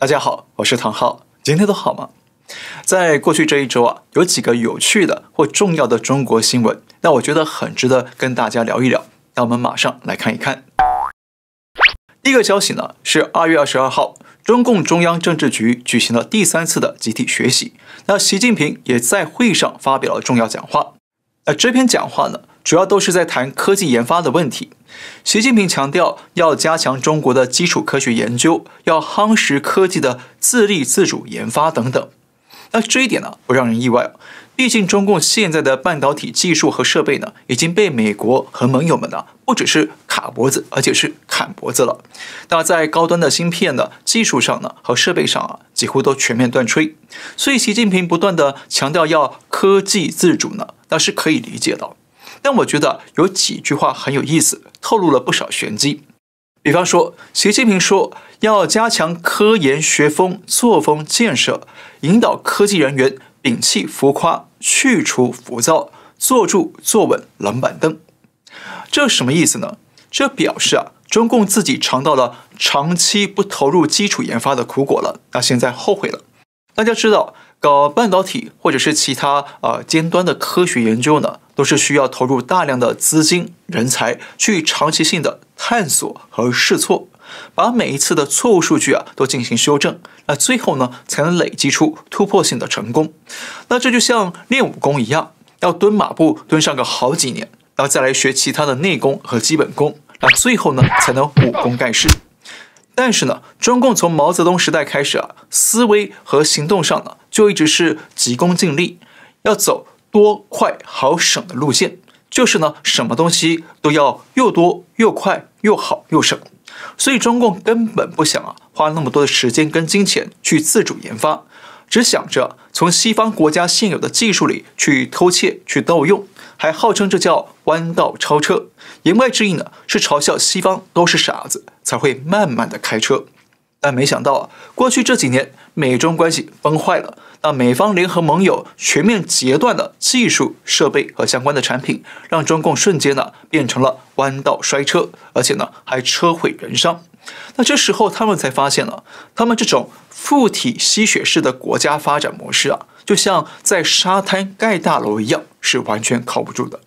大家好，我是唐浩，今天都好吗？在过去这一周啊，有几个有趣的或重要的中国新闻，那我觉得很值得跟大家聊一聊。那我们马上来看一看。第一个消息呢，是二月二十二号，中共中央政治局举行了第三次的集体学习，那习近平也在会上发表了重要讲话。那这篇讲话呢？主要都是在谈科技研发的问题。习近平强调要加强中国的基础科学研究，要夯实科技的自立自主研发等等。那这一点呢，不让人意外。毕竟中共现在的半导体技术和设备呢，已经被美国和盟友们呢，不只是卡脖子，而且是砍脖子了。那在高端的芯片的技术上呢，和设备上啊，几乎都全面断炊。所以习近平不断的强调要科技自主呢，那是可以理解的。但我觉得有几句话很有意思，透露了不少玄机。比方说，习近平说要加强科研学风作风建设，引导科技人员摒弃浮夸，去除浮躁，坐住坐稳冷板凳。这什么意思呢？这表示啊，中共自己尝到了长期不投入基础研发的苦果了。那现在后悔了。大家知道，搞半导体或者是其他啊尖端的科学研究呢？都是需要投入大量的资金、人才去长期性的探索和试错，把每一次的错误数据啊都进行修正，那最后呢才能累积出突破性的成功。那这就像练武功一样，要蹲马步蹲上个好几年，然后再来学其他的内功和基本功，那最后呢才能武功盖世。但是呢，中共从毛泽东时代开始啊，思维和行动上呢就一直是急功近利，要走。多快好省的路线，就是呢，什么东西都要又多又快又好又省，所以中共根本不想啊，花那么多的时间跟金钱去自主研发，只想着从西方国家现有的技术里去偷窃、去盗用，还号称这叫弯道超车。言外之意呢，是嘲笑西方都是傻子才会慢慢的开车。但没想到啊，过去这几年美中关系崩坏了。那美方联合盟友全面截断的技术设备和相关的产品，让中共瞬间呢变成了弯道摔车，而且呢还车毁人伤。那这时候他们才发现了，他们这种附体吸血式的国家发展模式啊，就像在沙滩盖大楼一样，是完全靠不住的。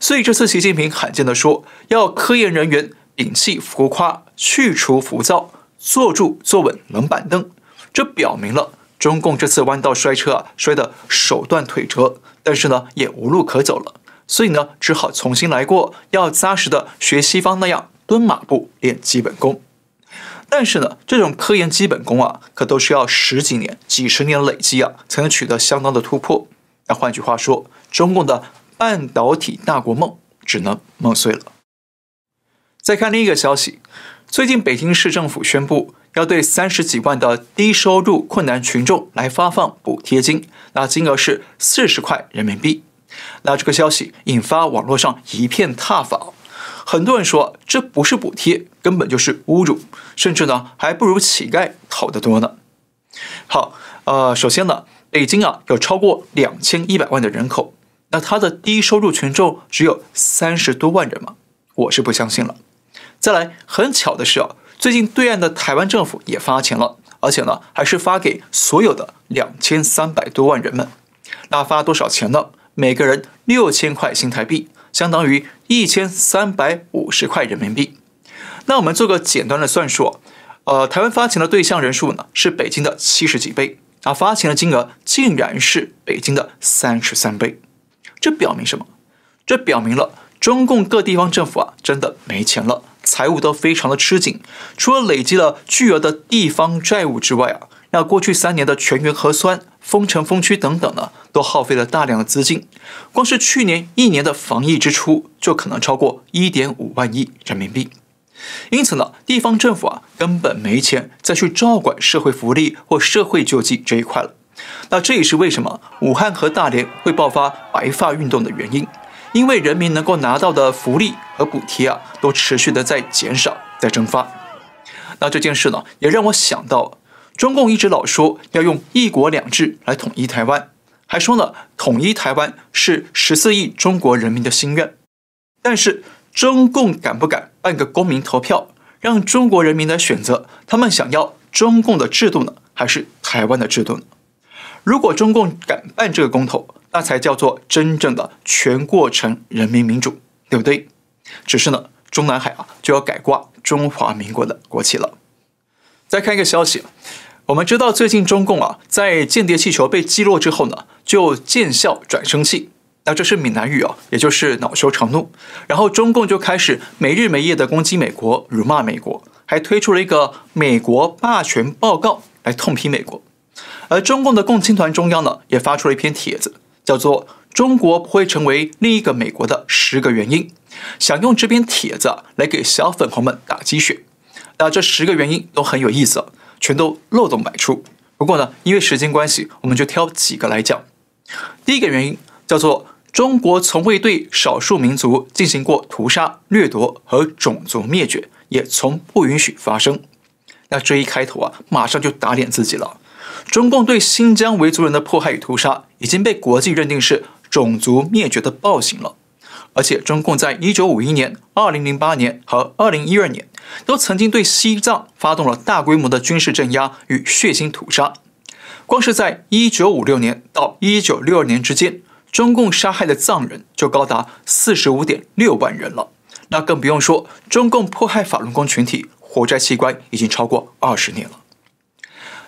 所以这次习近平罕见的说，要科研人员摒弃浮夸，去除浮躁，坐住坐稳冷板凳。这表明了。中共这次弯道摔车啊，摔得手断腿折，但是呢，也无路可走了，所以呢，只好重新来过，要扎实的学西方那样蹲马步练基本功。但是呢，这种科研基本功啊，可都需要十几年、几十年累积啊，才能取得相当的突破。那换句话说，中共的半导体大国梦只能梦碎了。再看另一个消息，最近北京市政府宣布。要对三十几万的低收入困难群众来发放补贴金，那金额是四十块人民币。那这个消息引发网络上一片挞伐，很多人说这不是补贴，根本就是侮辱，甚至呢还不如乞丐讨得多呢。好，呃，首先呢，北京啊有超过两千一百万的人口，那它的低收入群众只有三十多万人嘛？我是不相信了。再来，很巧的是啊。最近，对岸的台湾政府也发钱了，而且呢，还是发给所有的两千三百多万人们。那发多少钱呢？每个人六千块新台币，相当于一千三百五十块人民币。那我们做个简单的算术，呃，台湾发钱的对象人数呢是北京的七十几倍啊，发钱的金额竟然是北京的三十三倍。这表明什么？这表明了中共各地方政府啊，真的没钱了。财务都非常的吃紧，除了累积了巨额的地方债务之外啊，那过去三年的全员核酸、封城、封区等等呢，都耗费了大量的资金，光是去年一年的防疫支出就可能超过一点五万亿人民币。因此呢，地方政府啊根本没钱再去照管社会福利或社会救济这一块了。那这也是为什么武汉和大连会爆发白发运动的原因。因为人民能够拿到的福利和补贴啊，都持续的在减少，在蒸发。那这件事呢，也让我想到，中共一直老说要用“一国两制”来统一台湾，还说呢，统一台湾是十四亿中国人民的心愿。但是，中共敢不敢办个公民投票，让中国人民来选择他们想要中共的制度呢，还是台湾的制度呢？如果中共敢办这个公投，那才叫做真正的全过程人民民主，对不对？只是呢，中南海啊就要改挂中华民国的国旗了。再看一个消息，我们知道最近中共啊，在间谍气球被击落之后呢，就见笑转生气，那这是闽南语啊，也就是恼羞成怒。然后中共就开始没日没夜的攻击美国，辱骂美国，还推出了一个美国霸权报告来痛批美国。而中共的共青团中央呢，也发出了一篇帖子。叫做中国不会成为另一个美国的十个原因，想用这篇帖子来给小粉红们打鸡血。那这十个原因都很有意思，全都漏洞百出。不过呢，因为时间关系，我们就挑几个来讲。第一个原因叫做中国从未对少数民族进行过屠杀、掠夺和种族灭绝，也从不允许发生。那这一开头啊，马上就打脸自己了。中共对新疆维族人的迫害与屠杀。已经被国际认定是种族灭绝的暴行了，而且中共在一九五一年、二零零八年和二零一二年，都曾经对西藏发动了大规模的军事镇压与血腥屠杀。光是在一九五六年到一九六二年之间，中共杀害的藏人就高达四十五点六万人了。那更不用说中共迫害法轮功群体、活摘器官已经超过二十年了。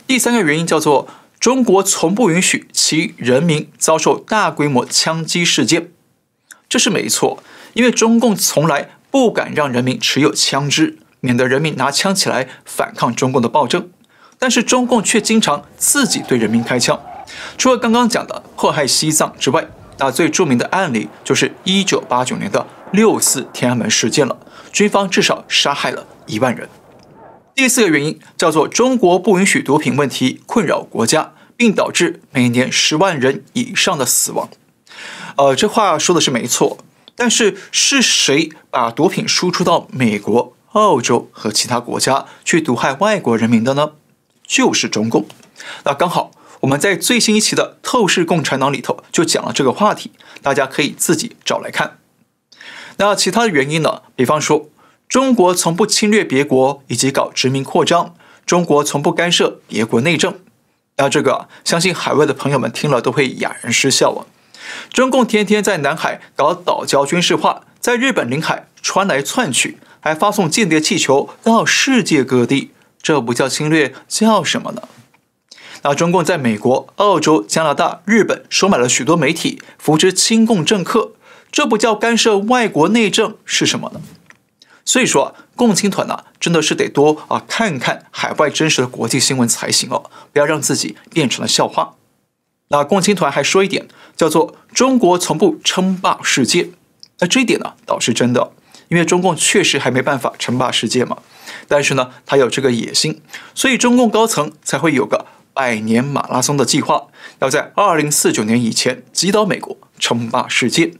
第三个原因叫做。中国从不允许其人民遭受大规模枪击事件，这是没错，因为中共从来不敢让人民持有枪支，免得人民拿枪起来反抗中共的暴政。但是中共却经常自己对人民开枪，除了刚刚讲的迫害西藏之外，那最著名的案例就是一九八九年的六四天安门事件了，军方至少杀害了一万人。第四个原因叫做中国不允许毒品问题困扰国家，并导致每年十万人以上的死亡。呃，这话说的是没错，但是是谁把毒品输出到美国、澳洲和其他国家去毒害外国人民的呢？就是中共。那刚好我们在最新一期的《透视共产党》里头就讲了这个话题，大家可以自己找来看。那其他的原因呢？比方说。中国从不侵略别国以及搞殖民扩张，中国从不干涉别国内政。那这个，相信海外的朋友们听了都会哑然失笑啊！中共天天在南海搞岛礁军事化，在日本领海穿来窜去，还发送间谍气球到世界各地，这不叫侵略，叫什么呢？那中共在美国、澳洲、加拿大、日本收买了许多媒体，扶持亲共政客，这不叫干涉外国内政，是什么呢？所以说，共青团呢，真的是得多啊看看海外真实的国际新闻才行哦，不要让自己变成了笑话。那共青团还说一点，叫做中国从不称霸世界。那这一点呢，倒是真的，因为中共确实还没办法称霸世界嘛。但是呢，他有这个野心，所以中共高层才会有个百年马拉松的计划，要在二零四九年以前击倒美国，称霸世界。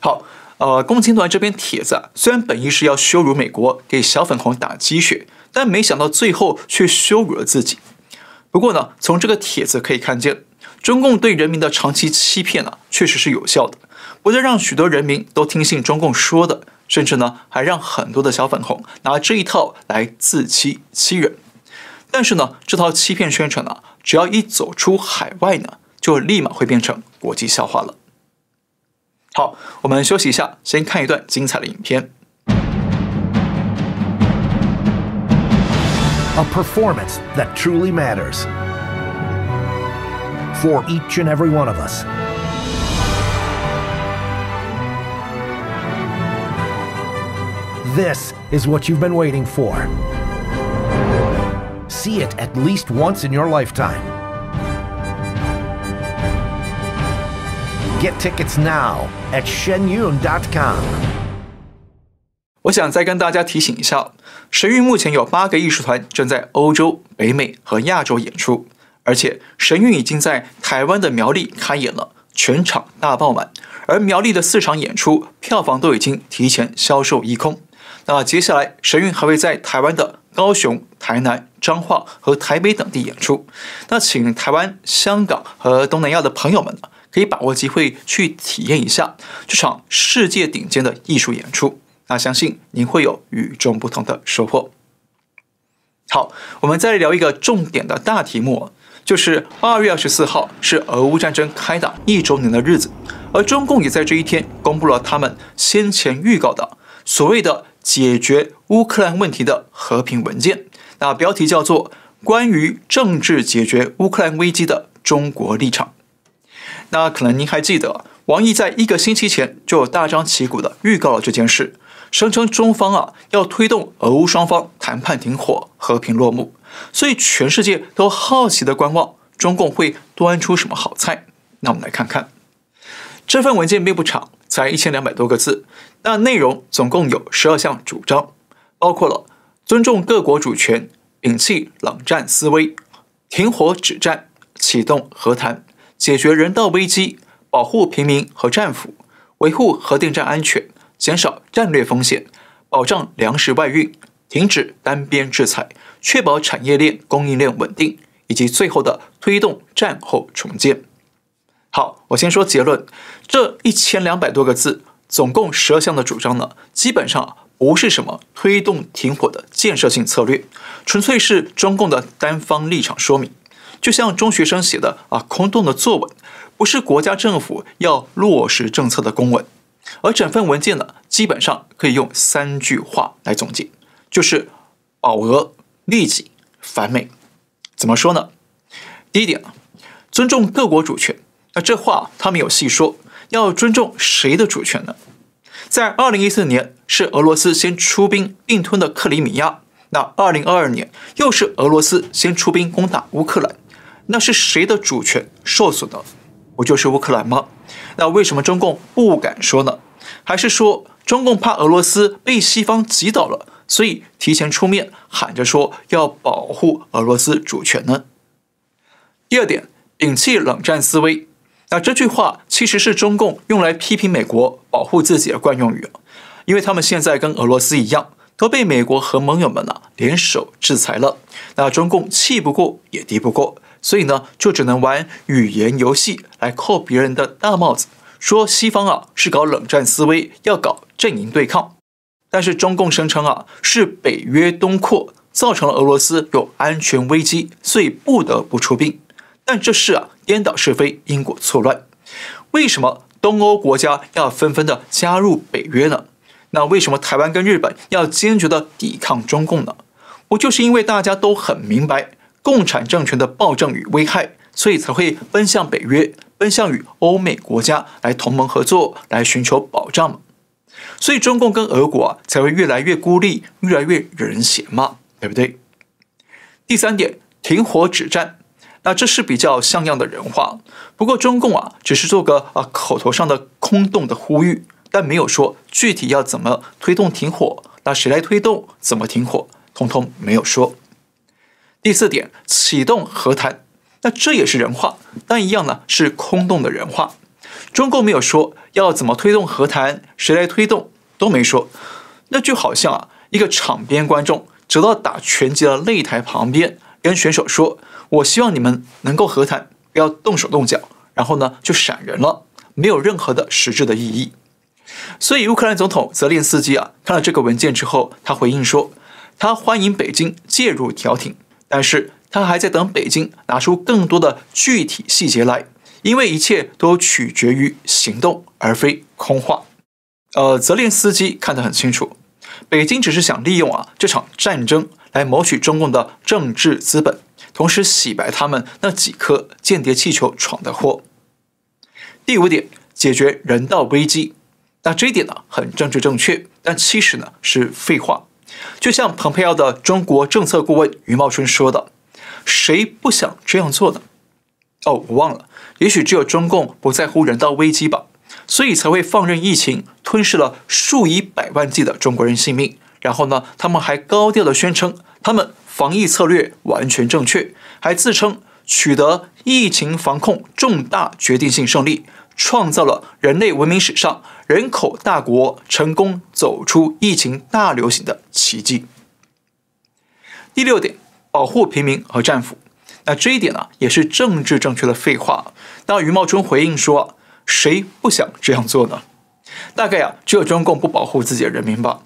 好。呃，共青团这篇帖子啊、虽然本意是要羞辱美国，给小粉红打鸡血，但没想到最后却羞辱了自己。不过呢，从这个帖子可以看见，中共对人民的长期欺骗呢，确实是有效的，不但让许多人民都听信中共说的，甚至呢，还让很多的小粉红拿这一套来自欺欺人。但是呢，这套欺骗宣传呢，只要一走出海外呢，就立马会变成国际笑话了。好，我们休息一下，先看一段精彩的影片。A performance that truly matters for each and every one of us. This is what you've been waiting for. See it at least once in your lifetime. Get tickets now at shenyun.com。我想再跟大家提醒一下，神韵目前有八个艺术团正在欧洲、北美和亚洲演出，而且神韵已经在台湾的苗栗开演了，全场大爆满，而苗栗的四场演出票房都已经提前销售一空。那接下来神韵还会在台湾的高雄、台南、彰化和台北等地演出。那请台湾、香港和东南亚的朋友们呢？可以把握机会去体验一下这场世界顶尖的艺术演出，那相信您会有与众不同的收获。好，我们再聊一个重点的大题目，就是二月二十四号是俄乌战争开打一周年的日子，而中共也在这一天公布了他们先前预告的所谓的解决乌克兰问题的和平文件，那标题叫做《关于政治解决乌克兰危机的中国立场》。那可能您还记得，王毅在一个星期前就大张旗鼓地预告了这件事，声称中方啊要推动俄乌双方谈判停火，和平落幕。所以全世界都好奇地观望中共会端出什么好菜。那我们来看看，这份文件并不长，才一千两百多个字，那内容总共有十二项主张，包括了尊重各国主权、摒弃冷战思维、停火止战、启动和谈。解决人道危机，保护平民和战俘，维护核电站安全，减少战略风险，保障粮食外运，停止单边制裁，确保产业链供应链稳定，以及最后的推动战后重建。好，我先说结论，这一千两百多个字，总共十二项的主张呢，基本上不是什么推动停火的建设性策略，纯粹是中共的单方立场说明。就像中学生写的啊空洞的作文，不是国家政府要落实政策的公文，而整份文件呢，基本上可以用三句话来总结，就是保俄、利己、反美。怎么说呢？第一点啊，尊重各国主权。那这话他没有细说，要尊重谁的主权呢？在二零一四年是俄罗斯先出兵并吞的克里米亚，那二零二二年又是俄罗斯先出兵攻打乌克兰。那是谁的主权受损的，不就是乌克兰吗？那为什么中共不敢说呢？还是说中共怕俄罗斯被西方挤倒了，所以提前出面喊着说要保护俄罗斯主权呢？第二点，摒弃冷战思维。那这句话其实是中共用来批评美国保护自己的惯用语，因为他们现在跟俄罗斯一样，都被美国和盟友们呢联手制裁了。那中共气不过也敌不过。所以呢，就只能玩语言游戏来扣别人的大帽子，说西方啊是搞冷战思维，要搞阵营对抗。但是中共声称啊是北约东扩造成了俄罗斯有安全危机，所以不得不出兵。但这是啊颠倒是非，因果错乱。为什么东欧国家要纷纷的加入北约呢？那为什么台湾跟日本要坚决的抵抗中共呢？不就是因为大家都很明白。共产政权的暴政与危害，所以才会奔向北约，奔向与欧美国家来同盟合作，来寻求保障嘛。所以中共跟俄国才会越来越孤立，越来越惹人嫌嘛，对不对？第三点，停火止战，那这是比较像样的人话。不过中共啊，只是做个啊口头上的空洞的呼吁，但没有说具体要怎么推动停火，那谁来推动？怎么停火？通通没有说。第四点，启动和谈，那这也是人话，但一样呢是空洞的人话。中共没有说要怎么推动和谈，谁来推动都没说。那就好像啊，一个场边观众走到打拳击的擂台旁边，跟选手说：“我希望你们能够和谈，不要动手动脚。”然后呢就闪人了，没有任何的实质的意义。所以乌克兰总统泽连斯基啊，看了这个文件之后，他回应说，他欢迎北京介入调停。但是他还在等北京拿出更多的具体细节来，因为一切都取决于行动而非空话。呃，泽连斯基看得很清楚，北京只是想利用啊这场战争来谋取中共的政治资本，同时洗白他们那几颗间谍气球闯的祸。第五点，解决人道危机，那这一点呢很政治正确，但其实呢是废话。就像蓬佩奥的中国政策顾问余茂春说的：“谁不想这样做呢？哦，我忘了，也许只有中共不在乎人道危机吧，所以才会放任疫情吞噬了数以百万计的中国人性命。然后呢，他们还高调地宣称他们防疫策略完全正确，还自称取得疫情防控重大决定性胜利，创造了人类文明史上。”人口大国成功走出疫情大流行的奇迹。第六点，保护平民和战俘。那这一点呢，也是政治正确的废话。那于茂春回应说：“谁不想这样做呢？大概啊，只有中共不保护自己的人民吧。”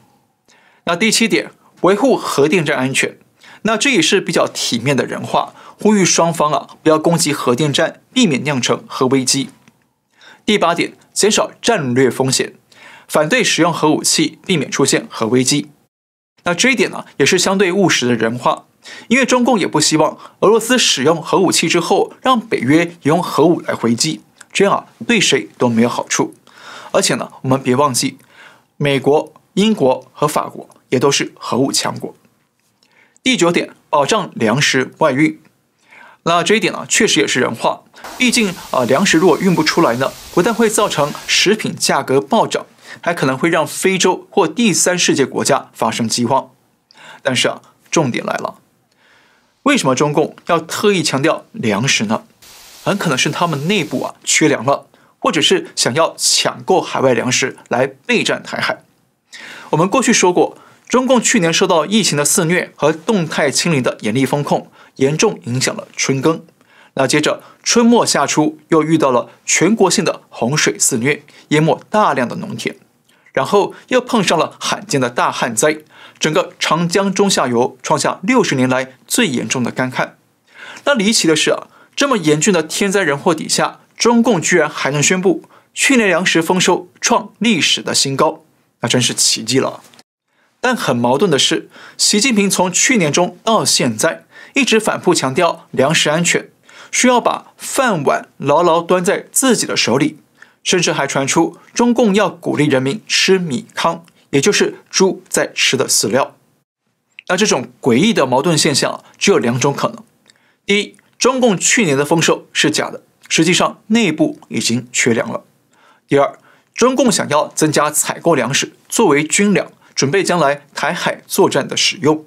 那第七点，维护核电站安全。那这也是比较体面的人话，呼吁双方啊不要攻击核电站，避免酿成核危机。第八点。减少战略风险，反对使用核武器，避免出现核危机。那这一点呢，也是相对务实的人话，因为中共也不希望俄罗斯使用核武器之后，让北约也用核武来回击，这样啊，对谁都没有好处。而且呢，我们别忘记，美国、英国和法国也都是核武强国。第九点，保障粮食外运。那这一点呢，确实也是人话。毕竟啊，粮食如果运不出来呢，不但会造成食品价格暴涨，还可能会让非洲或第三世界国家发生饥荒。但是啊，重点来了，为什么中共要特意强调粮食呢？很可能是他们内部啊缺粮了，或者是想要抢购海外粮食来备战台海。我们过去说过，中共去年受到疫情的肆虐和动态清零的严厉风控。严重影响了春耕。那接着，春末夏初又遇到了全国性的洪水肆虐，淹没大量的农田。然后又碰上了罕见的大旱灾，整个长江中下游创下六十年来最严重的干旱。那离奇的是啊，这么严峻的天灾人祸底下，中共居然还能宣布去年粮食丰收，创历史的新高。那真是奇迹了。但很矛盾的是，习近平从去年中到现在。一直反复强调粮食安全，需要把饭碗牢牢端在自己的手里，甚至还传出中共要鼓励人民吃米糠，也就是猪在吃的饲料。那这种诡异的矛盾现象，只有两种可能：第一，中共去年的丰收是假的，实际上内部已经缺粮了；第二，中共想要增加采购粮食作为军粮，准备将来台海作战的使用。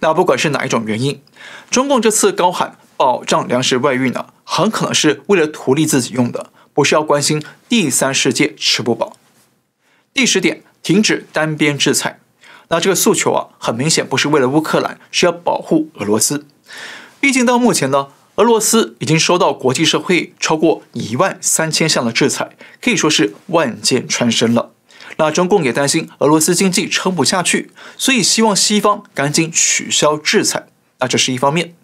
那不管是哪一种原因，中共这次高喊保障粮食外运呢，很可能是为了图利自己用的，不是要关心第三世界吃不饱。第十点，停止单边制裁。那这个诉求啊，很明显不是为了乌克兰，是要保护俄罗斯。毕竟到目前呢，俄罗斯已经收到国际社会超过一万三千项的制裁，可以说是万箭穿身了。那中共也担心俄罗斯经济撑不下去，所以希望西方赶紧取消制裁。那这是一方面，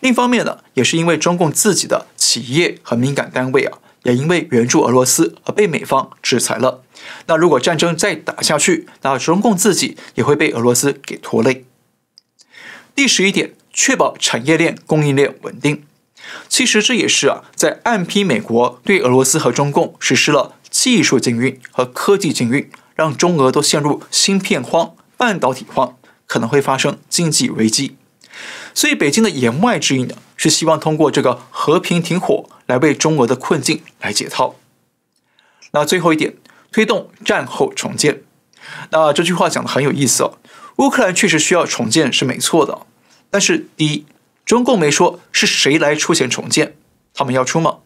另一方面呢，也是因为中共自己的企业和敏感单位啊，也因为援助俄罗斯而被美方制裁了。那如果战争再打下去，那中共自己也会被俄罗斯给拖累。第十一点，确保产业链供应链稳定。其实这也是啊，在暗批美国对俄罗斯和中共实施了。技术禁运和科技禁运，让中俄都陷入芯片荒、半导体荒，可能会发生经济危机。所以，北京的言外之意呢，是希望通过这个和平停火来为中俄的困境来解套。那最后一点，推动战后重建。那这句话讲的很有意思哦。乌克兰确实需要重建是没错的，但是第一，中共没说是谁来出钱重建，他们要出吗？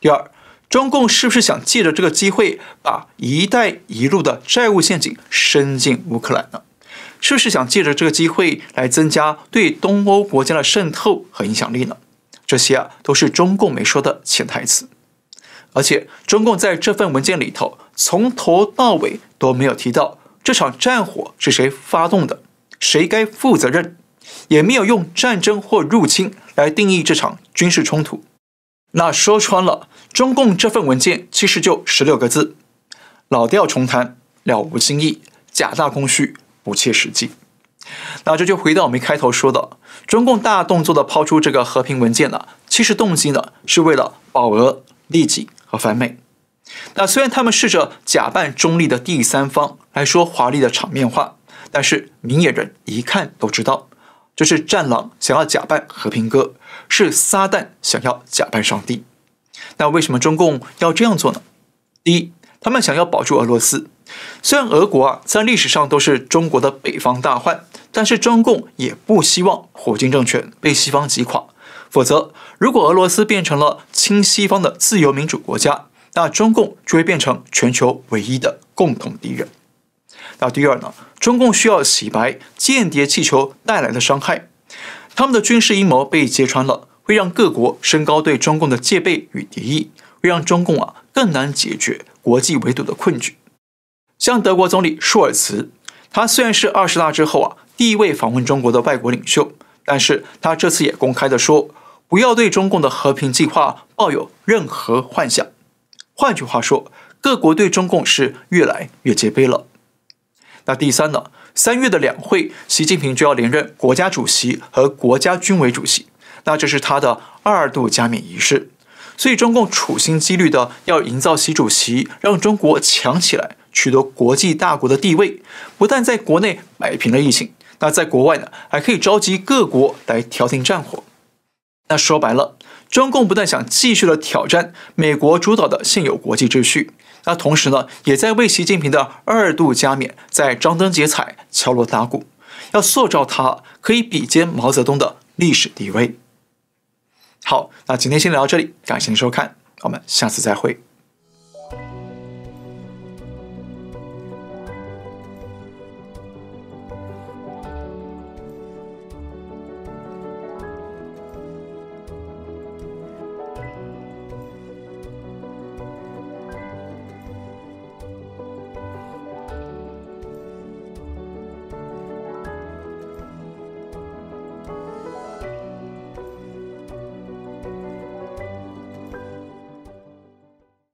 第二。中共是不是想借着这个机会把“一带一路”的债务陷阱伸进乌克兰呢？是不是想借着这个机会来增加对东欧国家的渗透和影响力呢？这些啊都是中共没说的潜台词。而且，中共在这份文件里头从头到尾都没有提到这场战火是谁发动的，谁该负责任，也没有用战争或入侵来定义这场军事冲突。那说穿了，中共这份文件其实就十六个字：老调重弹，了无新意，假大空虚，不切实际。那这就回到我们开头说的，中共大动作的抛出这个和平文件了，其实动机呢是为了保俄、利己和反美。那虽然他们试着假扮中立的第三方来说华丽的场面话，但是明眼人一看都知道，就是战狼想要假扮和平哥。是撒旦想要假扮上帝，那为什么中共要这样做呢？第一，他们想要保住俄罗斯。虽然俄国啊在历史上都是中国的北方大患，但是中共也不希望普京政权被西方击垮。否则，如果俄罗斯变成了亲西方的自由民主国家，那中共就会变成全球唯一的共同敌人。那第二呢？中共需要洗白间谍气球带来的伤害。他们的军事阴谋被揭穿了，会让各国升高对中共的戒备与敌意，会让中共啊更难解决国际围堵的困局。像德国总理舒尔茨，他虽然是二十大之后啊第一位访问中国的外国领袖，但是他这次也公开的说，不要对中共的和平计划抱有任何幻想。换句话说，各国对中共是越来越戒备了。那第三呢？三月的两会，习近平就要连任国家主席和国家军委主席，那这是他的二度加冕仪式。所以中共处心积虑的要营造习主席，让中国强起来，取得国际大国的地位。不但在国内摆平了疫情，那在国外呢，还可以召集各国来调停战火。那说白了，中共不但想继续的挑战美国主导的现有国际秩序，那同时呢，也在为习近平的二度加冕在张灯结彩。敲锣打鼓，要塑造他可以比肩毛泽东的历史地位。好，那今天先聊到这里，感谢您收看，我们下次再会。